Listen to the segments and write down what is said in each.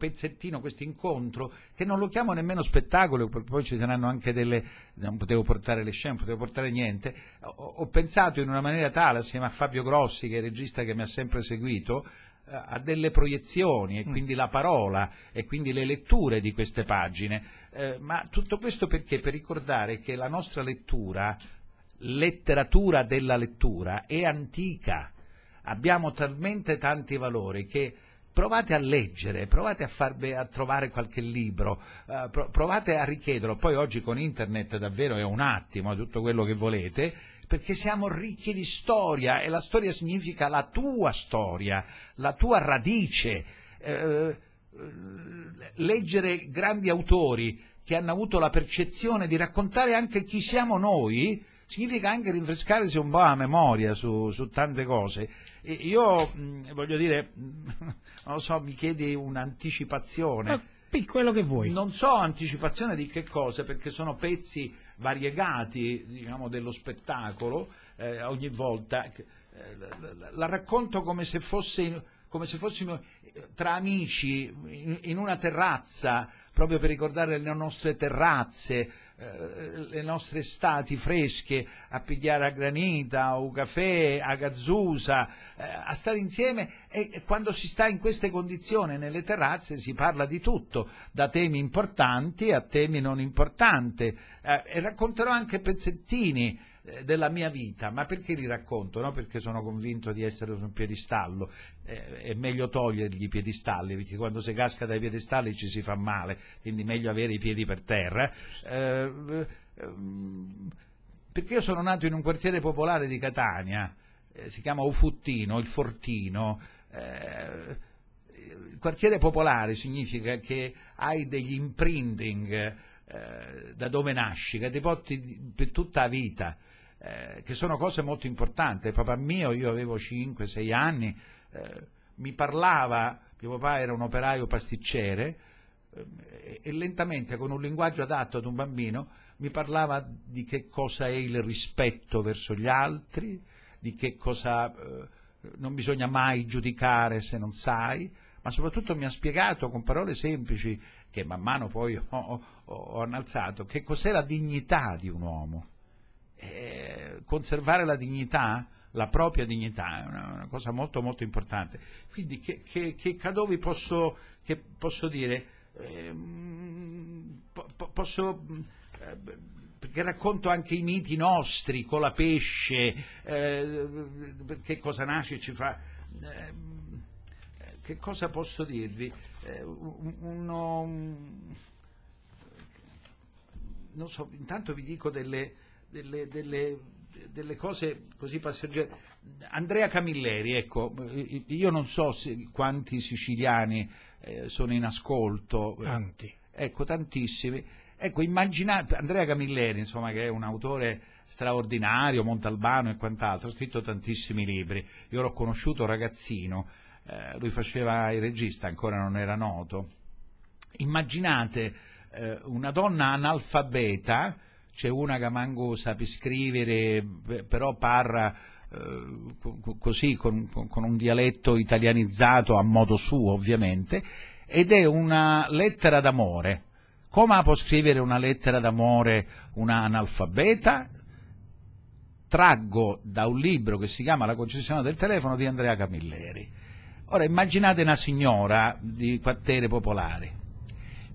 pezzettino, questo incontro, che non lo chiamo nemmeno spettacolo, poi ci saranno anche delle... non potevo portare le scene, non potevo portare niente, ho, ho, pensato in una maniera tale, assieme a Fabio Grossi, che è il regista che mi ha sempre seguito, eh, a delle proiezioni e mm. quindi la parola e quindi le letture di queste pagine, eh, ma tutto questo perché? Per ricordare che la nostra lettura, letteratura della lettura, è antica, abbiamo talmente tanti valori che provate a leggere, provate a, farbe, a trovare qualche libro, eh, provate a richiederlo, poi oggi con internet davvero è un attimo tutto quello che volete, perché siamo ricchi di storia e la storia significa la tua storia, la tua radice. Eh, eh leggere grandi autori che hanno avuto la percezione di raccontare anche chi siamo noi, significa anche rinfrescarsi un po' la memoria su, su tante cose. E io mh, voglio dire, non lo so, mi chiedi un'anticipazione. Eh, quello che vuoi. Non so anticipazione di che cosa, perché sono pezzi variegati diciamo, dello spettacolo eh, ogni volta. Eh, la, racconto come se fosse... come se fossimo eh, tra amici in, una terrazza proprio per ricordare le nostre terrazze, eh, le nostre estati fresche, a pigliare a granita, a un caffè, a gazzusa, eh, a stare insieme e quando si sta in queste condizioni nelle terrazze si parla di tutto, da temi importanti a temi non importanti eh, e racconterò anche pezzettini eh, della mia vita, ma perché li racconto? No? Perché sono convinto di essere su un piedistallo, eh, è meglio togliergli i piedistalli, perché quando si casca dai piedistalli ci si fa male, quindi meglio avere i piedi per terra. Eh, ehm, perché io sono nato in un quartiere popolare di Catania, eh, si chiama Ufuttino, il Fortino. Eh, il quartiere popolare significa che hai degli imprinting eh, da dove nasci, che ti porti per tutta la vita. Eh, che sono cose molto importanti. Papà mio, io avevo 5-6 anni, eh, mi parlava, mio papà era un operaio pasticcere, eh, e lentamente, con un linguaggio adatto ad un bambino, mi parlava di che cosa è il rispetto verso gli altri, di che cosa eh, non bisogna mai giudicare se non sai, ma soprattutto mi ha spiegato con parole semplici che man mano poi ho, ho, ho, innalzato che cos'è la dignità di un uomo eh, conservare la dignità, la propria dignità, è una, una cosa molto molto importante. Quindi che, che, che cadovi posso, che posso dire? Eh, po, po, posso... Eh, perché racconto anche i miti nostri, con la pesce, eh, che cosa nasce e ci fa eh, che cosa posso dirvi? Eh, uno, non so, intanto vi dico delle, delle, delle, delle cose così passeggere. Andrea Camilleri, ecco, io non so quanti siciliani eh, sono in ascolto. Tanti. Ecco, tantissimi. Ecco, immaginate, Andrea Camilleri, insomma, che è un autore straordinario, Montalbano e quant'altro, ha scritto tantissimi libri. Io l'ho conosciuto ragazzino, eh, lui faceva il regista, ancora non era noto. Immaginate eh, una donna analfabeta c'è una che manco sape scrivere, però parla eh, così con, con, un dialetto italianizzato a modo suo ovviamente, ed è una lettera d'amore. Come può scrivere una lettera d'amore una analfabeta? Traggo da un libro che si chiama La concessione del telefono di Andrea Camilleri. Ora immaginate una signora di quartiere popolare.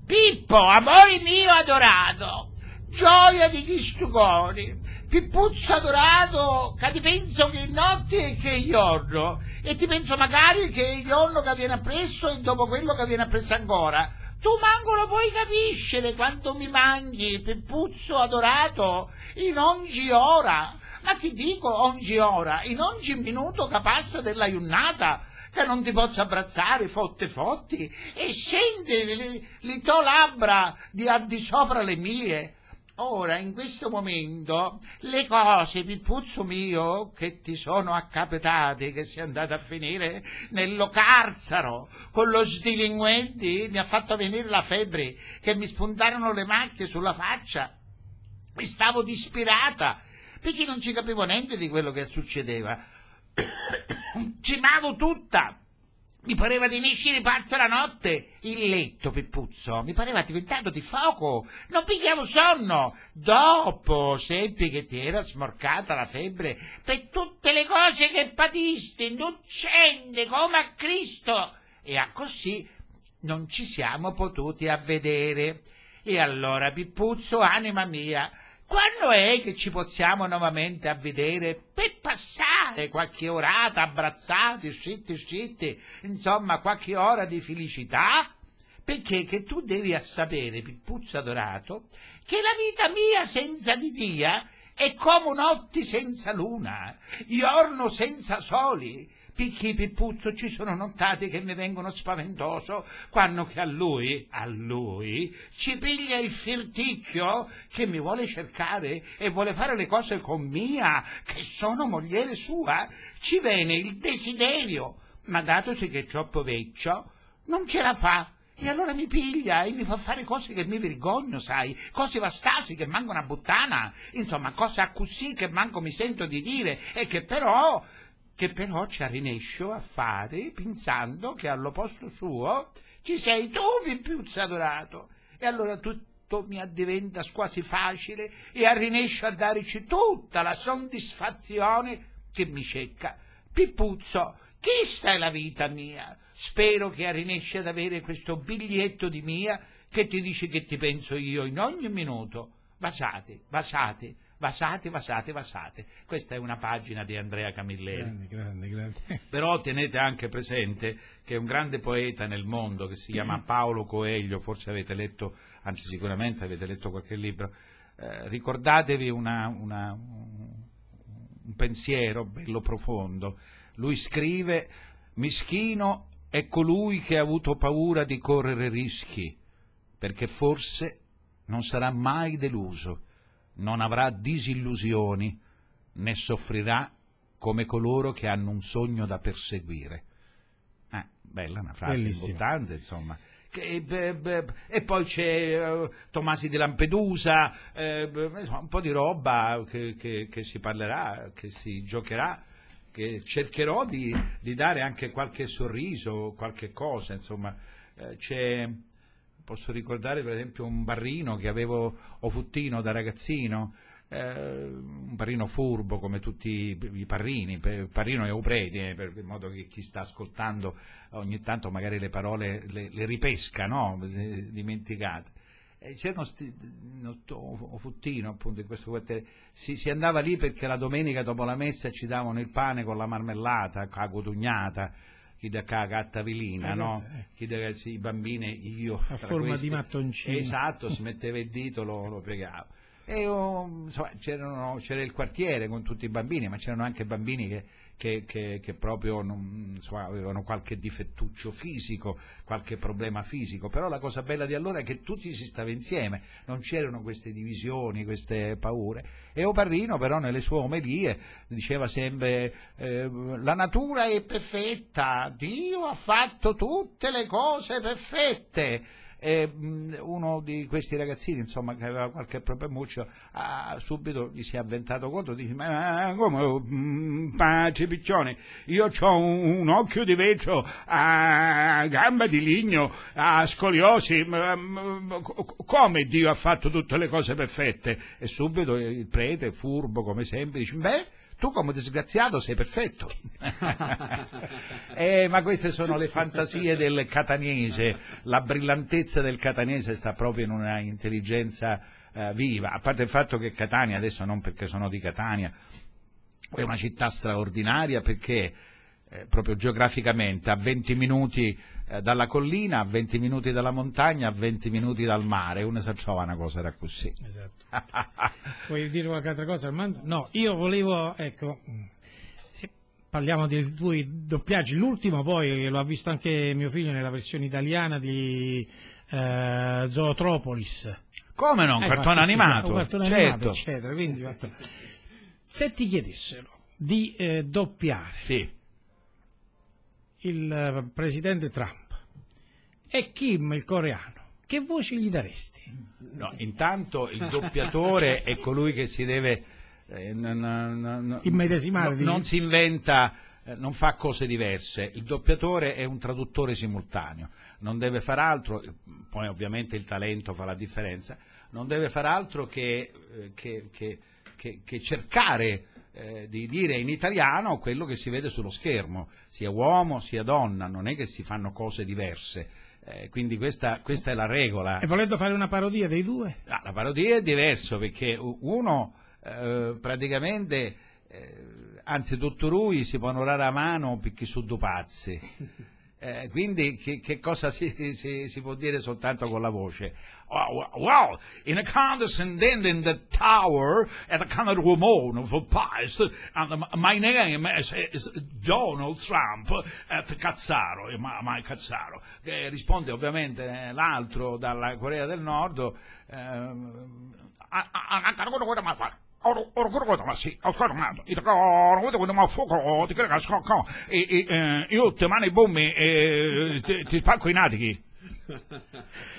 Pippo, amore mio adorato, gioia di questo cuore. Pippuzzo adorato, che ti penso che notte e che giorno, e ti penso magari che il giorno che viene appresso e dopo quello che viene appresso ancora. Tu manco lo puoi capiscere quanto mi manchi, Pippuzzo adorato, in ogni ora. Ma ti dico ogni ora, in ogni minuto che passa della giornata, che non ti posso abbracciare, fotte fotti, e scendere le, le tue labbra di, di sopra le mie, Ora, in questo momento, le cose, Pippuzzo mio, che ti sono accapetate, che sei andata a finire nello carzaro con lo stilinguenti, mi ha fatto venire la febbre, che mi spuntarono le macchie sulla faccia. E stavo dispirata, perché non ci capivo niente di quello che succedeva. Cimavo tutta mi pareva di nisciri pazzo la notte. Il letto, Peppuzzo, mi pareva diventato di fuoco. Non pigliavo sonno. Dopo seppi che ti era smorcata la febbre per tutte le cose che patisti, inducende come a Cristo. E a così non ci siamo potuti avvedere. E allora, Pippuzzo, anima mia, quando è che ci possiamo nuovamente vedere per passare qualche orata abbrazzati, scitti, scitti, insomma qualche ora di felicità? Perché che tu devi sapere, Pippuzza Dorato, che la vita mia senza di Dia è come notti senza luna, giorno senza soli, picchi Pippuzzo ci sono nottati che mi vengono spaventoso quando che a lui, a lui, ci piglia il firticchio che mi vuole cercare e vuole fare le cose con mia, che sono mogliere sua, ci viene il desiderio, ma datosi che è troppo vecchio, non ce la fa. E allora mi piglia e mi fa fare cose che mi vergogno, sai, cose vastasi che manco una buttana, insomma, cose accusì che manco mi sento di dire e che però che però ci arrinescio a fare pensando che allo posto suo ci sei tu, Pippiuzza Dorato. E allora tutto mi addiventa quasi facile e arrinescio a darci tutta la soddisfazione che mi cerca. Pippuzzo, chista è la vita mia. Spero che arrinesci ad avere questo biglietto di mia che ti dice che ti penso io in ogni minuto. Basate, basate, Vasate, vasate, vasate. Questa è una pagina di Andrea Camilleri. Grande, grande, grande. Però tenete anche presente che un grande poeta nel mondo che si chiama Paolo Coelho, forse avete letto, anzi sicuramente avete letto qualche libro, eh, ricordatevi una, una, un pensiero bello profondo. Lui scrive, mischino è colui che ha avuto paura di correre rischi, perché forse non sarà mai deluso non avrà disillusioni né soffrirà come coloro che hanno un sogno da perseguire. Ah, bella una frase Bellissima. importante, insomma. Eh, e, poi c'è eh, Tomasi di Lampedusa, un po' di roba che, che, che si parlerà, che si giocherà cercherò di, di, dare anche qualche sorriso, qualche cosa, insomma, c'è posso ricordare per esempio un barrino che avevo o futtino da ragazzino, eh, un parrino furbo come tutti i parrini, il parrino è oprete, eh, per, in modo che chi sta ascoltando ogni tanto magari le parole le, le ripesca, no? Eh, dimenticate. E c'era uno futtino appunto in questo quartiere, si, si, andava lì perché la domenica dopo la messa ci davano il pane con la marmellata, cagotugnata, chi da caga a tavelina, no? Eh. Chi da, i bambini, io... A forma questi, di mattoncino. Esatto, si metteva il dito, lo, lo piegavo. E, um, insomma, c'era il quartiere con tutti i bambini, ma c'erano anche bambini che, che, che, che proprio non, insomma, avevano qualche difettuccio fisico, qualche problema fisico. Però la cosa bella di allora è che tutti si stava insieme, non c'erano queste divisioni, queste paure. E Oparrino, però, nelle sue omelie diceva sempre: eh, La natura è perfetta, Dio ha fatto tutte le cose perfette e uno di questi ragazzini insomma che aveva qualche problemuccio ah, subito gli si è avventato contro dice ma come pace piccioni io ho un, un, occhio di vetro a gamba di ligno a ah, scoliosi come Dio ha fatto tutte le cose perfette e subito il prete furbo come sempre dice beh tu come disgraziato sei perfetto. eh, ma queste sono le fantasie del catanese, la brillantezza del catanese sta proprio in una intelligenza eh, viva, a parte il fatto che Catania, adesso non perché sono di Catania, è una città straordinaria perché eh, proprio geograficamente a 20 minuti eh, dalla collina, a 20 minuti dalla montagna, a 20 minuti dal mare, uno si trova una cosa era così. Esatto. Vuoi dire qualche altra cosa Armando? No, io volevo, ecco, parliamo dei tuoi doppiaggi, l'ultimo poi lo ha visto anche mio figlio nella versione italiana di eh, Zootropolis. Come non? un eh, cartone animato, un cartone certo. animato eccetera, quindi, se ti chiedessero di eh, doppiare sì il eh, presidente Trump e Kim, il coreano, che voce gli daresti? No, intanto il doppiatore è colui che si deve eh, no, no, no, immedesimare. non si inventa, eh, non fa cose diverse. Il doppiatore è un traduttore simultaneo, non deve far altro, eh, poi ovviamente il talento fa la differenza, non deve far altro che, che, che, che cercare eh, di dire in italiano quello che si vede sullo schermo, sia uomo sia donna, non è che si fanno cose diverse. Eh, quindi questa, questa, è la regola. E volendo fare una parodia dei due? No, ah, la parodia è diversa perché uno eh, praticamente, eh, anzi tutto lui si può onorare a mano perché sono due pazzi. Eh, quindi che, che cosa si, si, si, può dire soltanto con la voce? Oh, well, in a condescending in the tower at a kind of woman of past, and my name is, is Donald Trump at Cazzaro, my Cazzaro. Eh, risponde ovviamente l'altro dalla Corea del Nord, eh, 俺、俺、古川魂、ho fermato. Il coro, vedo quando mi affoco, ti credo che scocco. E, e eh, io ti mano i bombi e ti, ti spacco i natichi.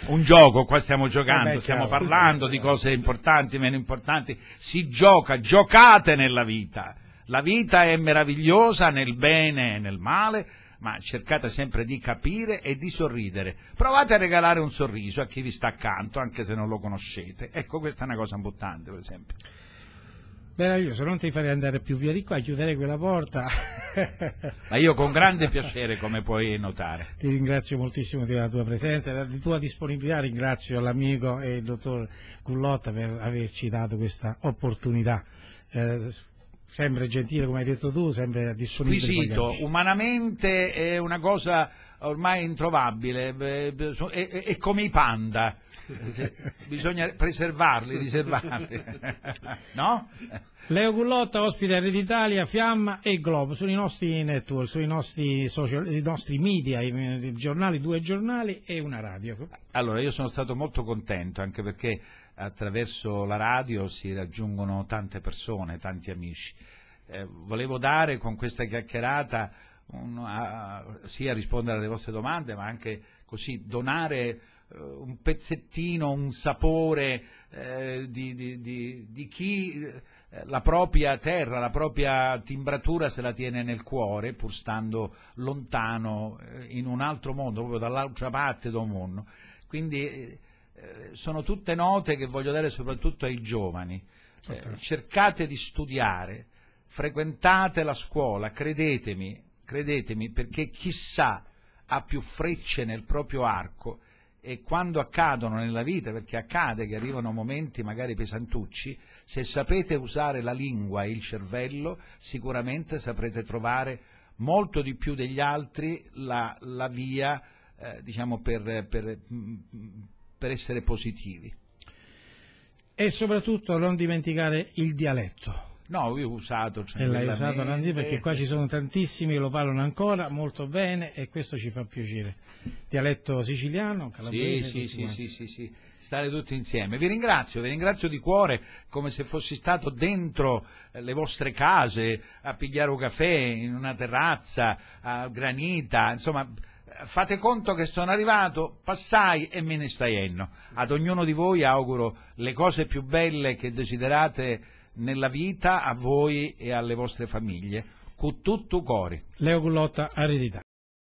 Un gioco, qua stiamo eh giocando, Vabbè, stiamo chiaro. parlando di cose importanti, meno importanti. Si gioca, giocate nella vita. La vita è meravigliosa nel bene e nel male, ma cercate sempre di capire e di sorridere. Provate a regalare un sorriso a chi vi sta accanto, anche se non lo conoscete. Ecco, questa è una cosa importante, per esempio. Meraviglioso, non ti farei andare più via di qua, chiuderei quella porta. Ma io con grande piacere, come puoi notare. Ti ringrazio moltissimo della tua presenza, e della tua disponibilità, ringrazio l'amico e il dottor Gullotta per averci dato questa opportunità. Eh, Sempre gentile, come hai detto tu, sempre disponibile. Squisito, umanamente è una cosa ormai introvabile, eh, è, è, è come i panda, bisogna preservarli, riservarli, no? Leo Gullotta, ospite a Red Italia, Fiamma e Globo, sui nostri network, sui nostri, social, i nostri media, i giornali, due giornali e una radio. Allora, io sono stato molto contento anche perché attraverso la radio si raggiungono tante persone, tanti amici. Eh, volevo dare con questa chiacchierata un, a, sia rispondere alle vostre domande, ma anche così donare uh, un pezzettino, un sapore eh, di, di, di, di, chi eh, la propria terra, la propria timbratura se la tiene nel cuore, pur stando lontano eh, in un altro mondo, proprio dall'altra parte del mondo. Quindi eh, eh, sono tutte note che voglio dare soprattutto ai giovani. Eh, certo. cercate di studiare, frequentate la scuola, credetemi, credetemi, perché chissà ha più frecce nel proprio arco e quando accadono nella vita, perché accade che arrivano momenti magari pesantucci, se sapete usare la lingua e il cervello, sicuramente saprete trovare molto di più degli altri la, la via eh, diciamo per, per, mm, mm, per essere positivi. E soprattutto non dimenticare il dialetto. No, io ho usato. Cioè, e l'hai usato Randy perché qua ci sono tantissimi che lo parlano ancora molto bene e questo ci fa piacere. Dialetto siciliano, calabrese. Sì, sì, sì, sì, sì, stare tutti insieme. Vi ringrazio, vi ringrazio di cuore come se fossi stato dentro eh, le vostre case a pigliare un caffè in una terrazza a granita, insomma fate conto che sono arrivato, passai e me ne stai enno. Ad ognuno di voi auguro le cose più belle che desiderate nella vita a voi e alle vostre famiglie. Cu tutto cori. Leo Gullotta, Aridità.